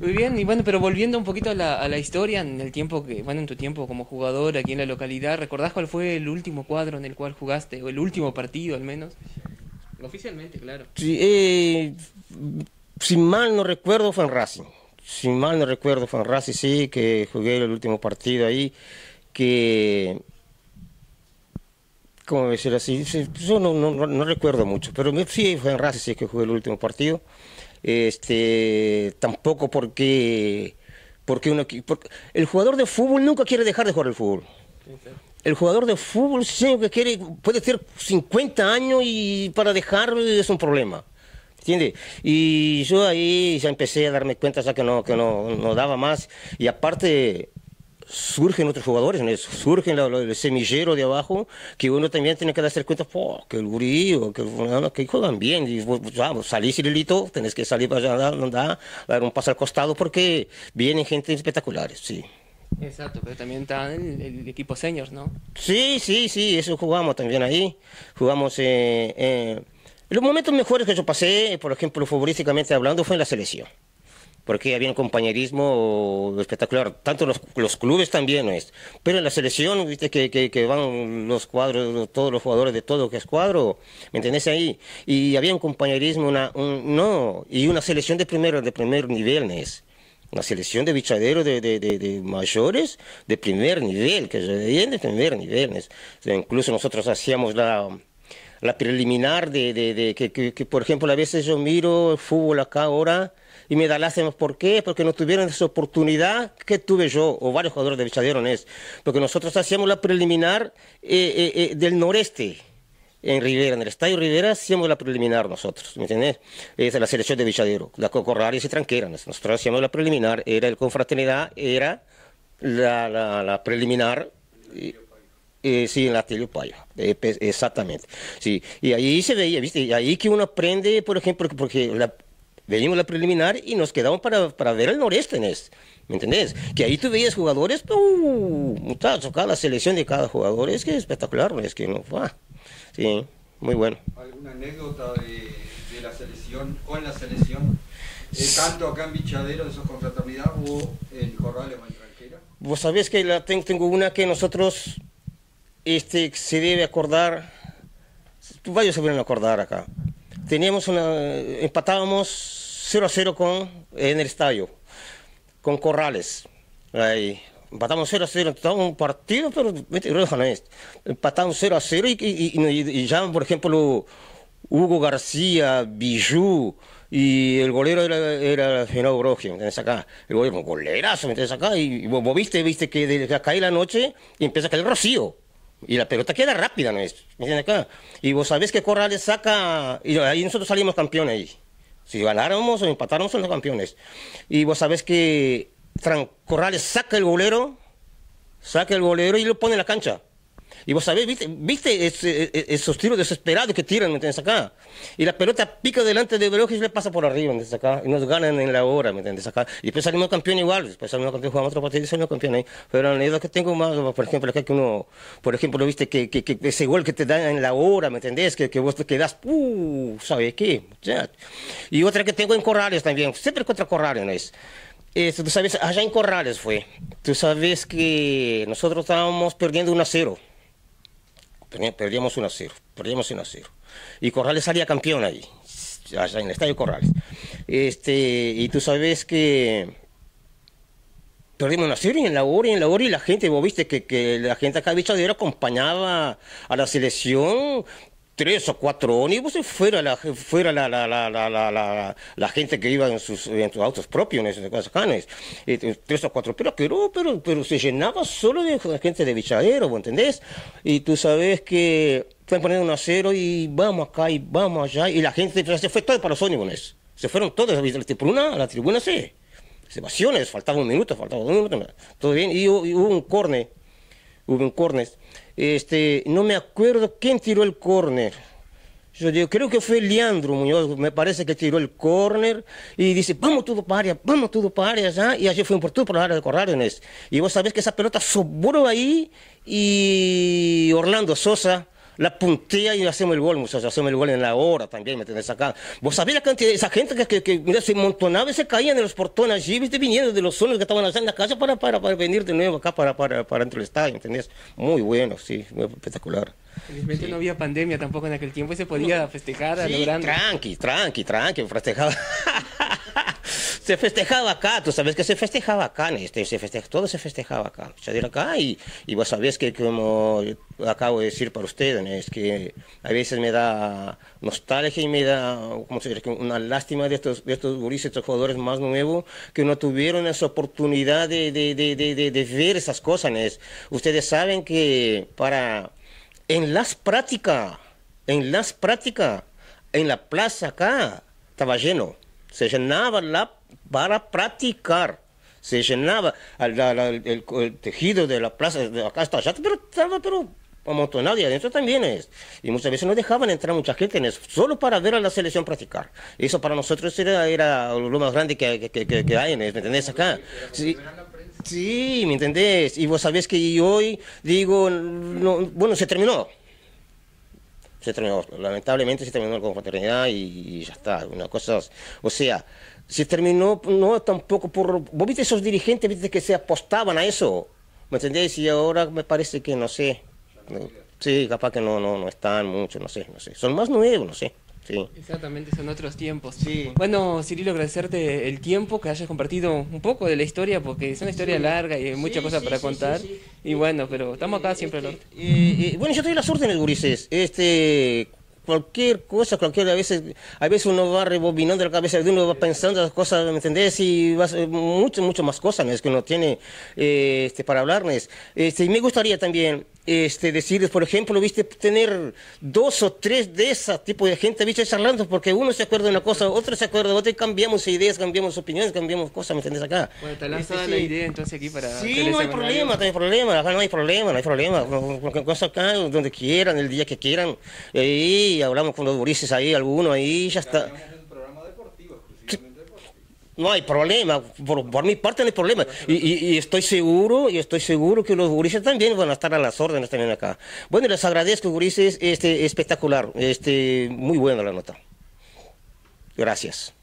Muy bien, y bueno, pero volviendo un poquito a la, historia, en el tiempo que, bueno, en tu tiempo como jugador aquí en la localidad, ¿recordás cuál fue el último cuadro en el cual jugaste, o el último partido al menos? Oficialmente, claro. Sí, eh, si mal no recuerdo fue en Racing, si mal no recuerdo fue en Racing, sí, que jugué el último partido ahí, que cómo decir así? Yo no, no, recuerdo mucho, pero sí fue en Racing sí, que jugué el último partido este, tampoco porque, porque uno... el jugador de fútbol nunca quiere dejar de jugar el fútbol. El jugador de fútbol que quiere, puede ser 50 años y para dejarlo es un problema. entiende Y yo ahí ya empecé a darme cuenta que no, no daba más. Y aparte, surgen otros jugadores, surgen los el semillero de abajo, que uno también tiene que darse cuenta, que el gurí, que, que, juegan bien, vamos, ah, salís y tenés que salir para allá, andar, dar un paso al costado, porque vienen gente espectaculares, sí. Exacto, pero también está el, equipo seniors, ¿no? Sí, sí, sí, eso jugamos también ahí, jugamos... Eh, eh, Los momentos mejores que yo pasé, por ejemplo, futbolísticamente hablando, fue en la selección porque había un compañerismo espectacular, tanto los, clubes también, ¿no? pero en la selección, viste que, van los cuadros, todos los jugadores de todo que es cuadro, ¿me entendés ahí? Y había un compañerismo, una, no, y una selección de primero, de primer nivel, es una selección de bichaderos de, de, mayores de primer nivel, que se de primer nivel. es incluso nosotros hacíamos la, la preliminar de, que, por ejemplo, a veces yo miro el fútbol acá ahora y me da lástima. ¿Por qué? Porque no tuvieron esa oportunidad que tuve yo o varios jugadores de Villa Porque nosotros hacíamos la preliminar eh, eh, eh, del noreste. En Rivera, en el Estadio Rivera, hacíamos la preliminar nosotros, ¿me entiendes? Es la selección de Villadero, la Cocorrales y Tranquera. Nosotros hacíamos la preliminar, era el Confraternidad, era la, preliminar. Y, eh, sí, en la Payo, eh, exactamente. Sí, y ahí se veía, ¿viste? Y ahí que uno aprende, por ejemplo, porque la, venimos la preliminar y nos quedamos para, para ver el noreste, esto, ¿me entendés? Que ahí tú veías jugadores, uh, muchachos, la selección de cada jugador, es que es espectacular, es que no, wow. sí, muy bueno. ¿Alguna anécdota de, la selección, con la selección? Eh, ¿Tanto acá en Bichadero de su confraternidad o en Vos sabés que la, tengo una que nosotros este, se debe acordar, varios se pueden acordar acá. Teníamos una, empatábamos 0 a 0 con, en el estadio, con Corrales. Ahí. Empatamos 0 a 0, un partido, pero este. empatamos 0 a 0 y, y, ya, por ejemplo, Hugo García, Bijou, y el golero era, era Genaro acá? El golero, golerazo, ¿me Y, vos viste, viste que, desde que cae la noche empieza a caer el rocío. Y la pelota queda rápida, ¿no es? acá Y vos sabés que Corrales saca, y ahí nosotros salimos campeones ahí. Si ganáramos o empatáramos, son los campeones. Y vos sabés que Corrales saca el bolero, saca el bolero y lo pone en la cancha. Y vos sabés, ¿viste, e, esos tiros desesperados que tiran ¿me entiendes? acá? Y la pelota pica delante de Veloz y le pasa por arriba, ¿me entiendes? acá? Y nos ganan en la hora, ¿me entiendes? acá? Y después salimos campeón igual, después salimos campeón, jugamos otro partido y salimos campeón ahí. Pero la idea que tengo más, por ejemplo, acá que uno, por ejemplo, viste que, ese gol que te dan en la hora, ¿me entendés? Que, vos te quedas, uh, ¿sabes qué? Y otra que tengo en Corrales también, siempre contra Corrales, ¿no es? eso tú sabes, allá en Corrales fue. Tú sabes que nosotros estábamos perdiendo 1 a 0. Perdíamos 1 a perdíamos 1 a Y Corrales salía campeón ahí, allá en el Estadio Corrales. Este, y tú sabes que perdimos 1 a y en la hora y en la hora y la gente, vos viste que, que la gente acá de Bichadero acompañaba a la selección tres o cuatro ónibus y fuera la fuera la, la, la, la, la gente que iba en sus, en sus autos propios, en esas canes. Eh, eh, tres o cuatro, pero, pero, pero, se llenaba solo de gente de bichadero, ¿entendés? Y tú sabes que fue poniendo un acero y vamos acá y vamos allá. Y la gente se fue todo para los ónibus. Se fueron todos a la tribuna, a la tribuna sí. Se vaciones, faltaba un minuto, faltaba dos minutos. Todo bien. Y, hubo un corne, hubo un cornes este, no me acuerdo quién tiró el córner. Yo digo, creo que fue Leandro Muñoz, me parece que tiró el córner y dice, vamos todo para área, vamos todo para área allá. Y allí fue un por por la área de Corrales. Y vos sabés que esa pelota sobró ahí y Orlando Sosa la puntea y hacemos el gol, muchachos. Hacemos el gol en la hora también, ¿me entiendes? Acá. Vos sabés la cantidad, de esa gente que, que, mira, se montonaba y se caían en los portones allí, viste, viniendo de los solos que estaban allá en la casa para, para, para venir de nuevo acá para, para, para dentro del estadio, ¿entendés? Muy bueno, sí, muy espectacular. Felizmente no había pandemia tampoco en aquel tiempo y se podía festejar a lo Tranqui, tranqui, tranqui, festejaba se festejaba acá, tú sabes que se festejaba acá, este, se todo se festejaba acá. acá y, y, vos sabés que como acabo de decir para ustedes, es que a veces me da nostalgia y me da como una lástima de estos, de estos jugadores más nuevos, que no tuvieron esa oportunidad de, de, de, de ver esas cosas. Ustedes saben que para en las prácticas, en las prácticas, en la plaza acá, estaba lleno se llenaba la, para practicar. Se llenaba el, tejido de la plaza de acá hasta allá, pero estaba pero amontonado y adentro también es. Y muchas veces no dejaban entrar mucha gente en eso, solo para ver a la selección practicar. Eso para nosotros era, era lo más grande que, que, hay en ¿me entendés? Acá. Sí. ¿me entendés? Y vos sabés que hoy digo, bueno, se terminó se terminó. Lamentablemente se terminó con fraternidad y, ya está. Una cosa, o sea, se terminó no tampoco por... Vos viste esos dirigentes, viste que se apostaban a eso, ¿me entendés? Y ahora me parece que, no sé, sí, capaz que no, no, no están mucho, no sé, no sé. Son más nuevos, no sé. Exactamente, son otros tiempos. Sí. Bueno, Cirilo, agradecerte el tiempo, que hayas compartido un poco de la historia, porque es una historia larga y hay muchas cosas para contar. Y bueno, pero estamos acá siempre. Eh, eh, eh, eh, bueno, yo estoy en las órdenes, gurises. Este, cualquier cosa, cualquier, a veces, a veces uno va rebobinando la cabeza de uno, va pensando las cosas, ¿me entendés? Y vas, mucho, mucho más cosas es que uno tiene este, para hablarles. Este, y me gustaría también este, decirles, por ejemplo, viste, tener dos o tres de esas tipo de gente, viste, charlando, porque uno se acuerda de una cosa, otro se acuerda de otra, y cambiamos ideas, cambiamos opiniones, cambiamos cosas, ¿me entendés acá? Bueno, este, la idea entonces aquí para... Sí, no hay problema, no hay problema, acá no hay problema, no hay problema, cualquier cosa acá, donde quieran, el día que quieran, eh, y hablamos con los burises ahí, alguno ahí, ya está no hay problema, por, mi parte no hay problema. Y, estoy seguro, y estoy seguro que los gurises también van a estar a las órdenes también acá. Bueno, les agradezco, gurises, este, espectacular, este, muy buena la nota. Gracias.